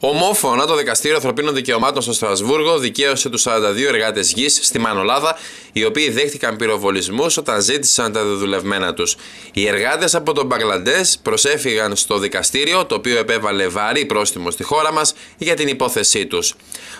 Ομόφωνα, το Δικαστήριο Ανθρωπίνων Δικαιωμάτων στο Στρασβούργο δικαίωσε τους 42 εργάτες γης στη Μανολάδα, οι οποίοι δέχτηκαν πυροβολισμούς όταν ζήτησαν τα δεδουλευμένα τους. Οι εργάτες από τον Μπαγκλαντές προσέφυγαν στο δικαστήριο, το οποίο επέβαλε βαρύ πρόστιμο στη χώρα μας για την υπόθεσή τους.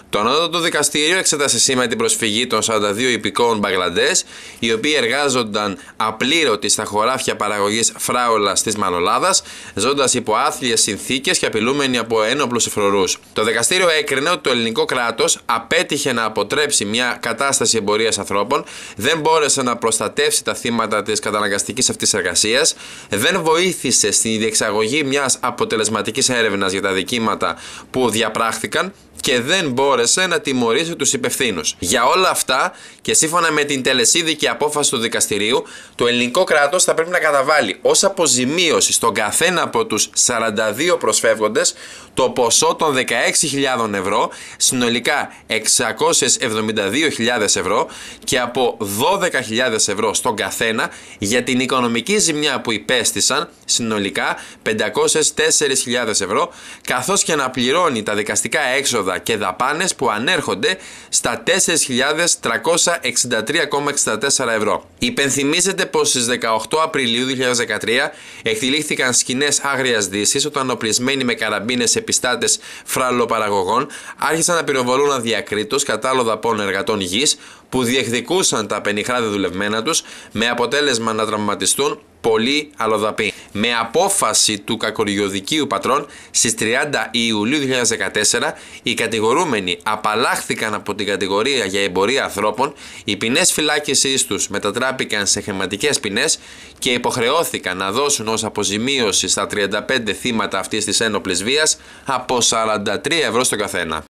Το Ανώτατο Δικαστήριο εξέτασε σήμερα την προσφυγή των 42 υπηκόων Μπαγκλαντές, οι οποίοι εργάζονταν απλήρωτοι στα χωράφια παραγωγής φράουλας της Μανολάδας, ζώντας υπό άθλιες συνθήκες και απειλούμενοι από ένοπλους φρουρού. Το δικαστήριο έκρινε ότι το ελληνικό κράτος απέτυχε να αποτρέψει μια κατάσταση εμπορίας ανθρώπων, δεν μπόρεσε να προστατεύσει τα θύματα της καταναγκαστικής αυτής εργασίας, δεν βοήθησε στην διεξαγωγή μιας αποτελεσματικής έρευνας για τα δικήματα που διαπράχθηκαν και δεν μπόρεσε να τιμωρήσει τους υπευθύνους. Για όλα αυτά και σύμφωνα με την τελεσίδικη απόφαση του δικαστηρίου, το ελληνικό κράτος θα πρέπει να καταβάλει ως αποζημίωση στον καθένα από τους 42 προσφεύγοντες το ποσό των 16.000 ευρώ, συνολικά 672.000 ευρώ και από 12.000 ευρώ στον καθένα για την οικονομική ζημιά που υπέστησαν, συνολικά 504.000 ευρώ, καθώς και να πληρώνει τα δικαστικά έξοδα και δαπάνες που ανέρχονται στα 4.363,64 ευρώ. Υπενθυμίζεται πως στις 18 Απριλίου 2013 εκτελήχθηκαν σκηνές άγριας δύσης όταν οπλισμένοι με καραμπίνες επιστάτες παραγωγών, άρχισαν να πυροβολούν αδιακρίτως κατάλογα πόν εργατών γης που διεκδικούσαν τα πενιχρά δουλευμένα τους με αποτέλεσμα να τραυματιστούν πολύ αλλοδαπή. Με απόφαση του κακοριοδικίου πατρών στις 30 Ιουλίου 2014 οι κατηγορούμενοι απαλλάχθηκαν από την κατηγορία για εμπορία ανθρώπων, οι ποινές φυλάκισης τους μετατράπηκαν σε χρηματικές ποινές και υποχρεώθηκαν να δώσουν ως αποζημίωση στα 35 θύματα αυτής της ένοπλης βίας από 43 ευρώ στο καθένα.